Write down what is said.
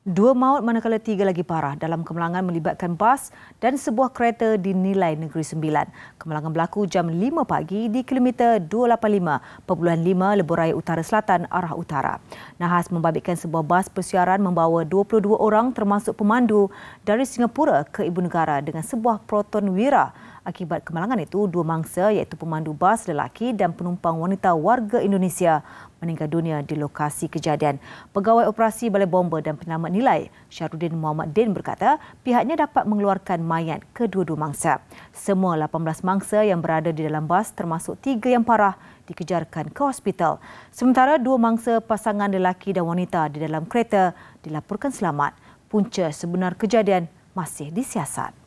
Dua maut manakala tiga lagi parah dalam kemalangan melibatkan bas dan sebuah kereta di nilai Negeri Sembilan. Kemalangan berlaku jam 5 pagi di kilometer 285, 285.5 Lebuh leboraya Utara Selatan arah utara. Nahas membabitkan sebuah bas persiaran membawa 22 orang termasuk pemandu dari Singapura ke Ibu Negara dengan sebuah proton wira. Akibat kemalangan itu, dua mangsa iaitu pemandu bas lelaki dan penumpang wanita warga Indonesia meninggal dunia di lokasi kejadian. Pegawai operasi balai bomba dan penama Muhammad nilai, Syarudin Muhammad Din berkata pihaknya dapat mengeluarkan mayat kedua-dua mangsa. Semua 18 mangsa yang berada di dalam bas termasuk tiga yang parah dikejarkan ke hospital. Sementara dua mangsa pasangan lelaki dan wanita di dalam kereta dilaporkan selamat. Punca sebenar kejadian masih disiasat.